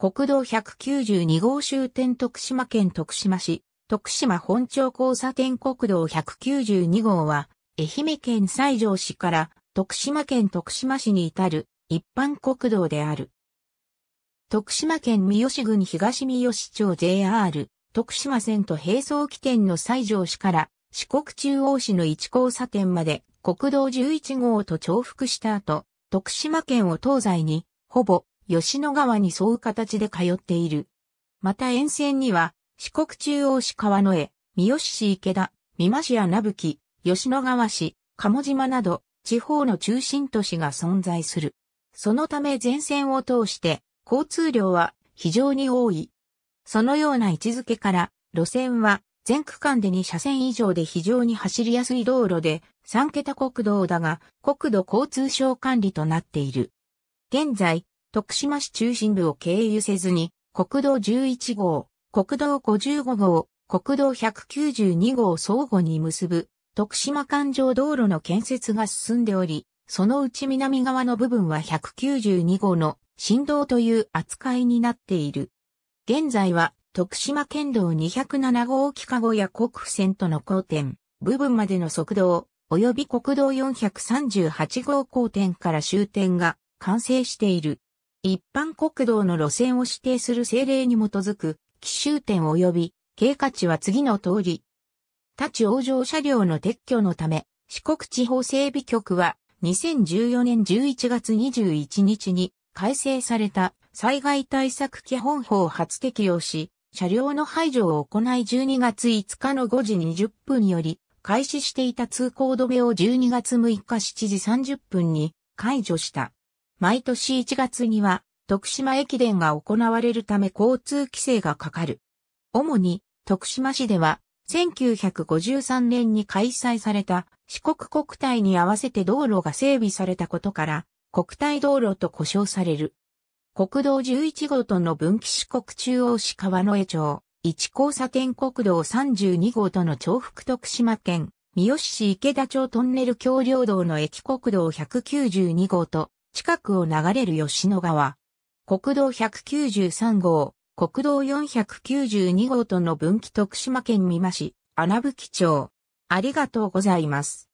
国道192号終点徳島県徳島市、徳島本町交差点国道192号は、愛媛県西条市から徳島県徳島市に至る一般国道である。徳島県三好郡東三好町 JR、徳島線と並走起点の西条市から四国中央市の一交差点まで国道11号と重複した後、徳島県を東西に、ほぼ吉野川に沿う形で通っている。また沿線には、四国中央市川野江、三好市池田、三間市や名吹、吉野川市、鴨島など、地方の中心都市が存在する。そのため前線を通して、交通量は非常に多い。そのような位置づけから、路線は全区間で2車線以上で非常に走りやすい道路で、3桁国道だが、国土交通省管理となっている。現在、徳島市中心部を経由せずに、国道11号、国道55号、国道192号相互に結ぶ、徳島環状道路の建設が進んでおり、そのうち南側の部分は192号の振動という扱いになっている。現在は徳島県道207号機籠や国府線との交点、部分までの速道、及び国道438号交点から終点が完成している。一般国道の路線を指定する政令に基づく、奇襲点及び、経過値は次の通り。立ち往生車両の撤去のため、四国地方整備局は、2014年11月21日に改正された災害対策基本法を初適用し、車両の排除を行い12月5日の5時20分より、開始していた通行止めを12月6日7時30分に解除した。毎年1月には、徳島駅伝が行われるため交通規制がかかる。主に、徳島市では、1953年に開催された四国国体に合わせて道路が整備されたことから、国体道路と呼称される。国道11号との分岐四国中央市川野江町、1交差点国道32号との重複徳島県、三好市池田町トンネル橋梁道の駅国道192号と、近くを流れる吉野川。国道193号、国道492号との分岐徳島県美馬市、穴吹町。ありがとうございます。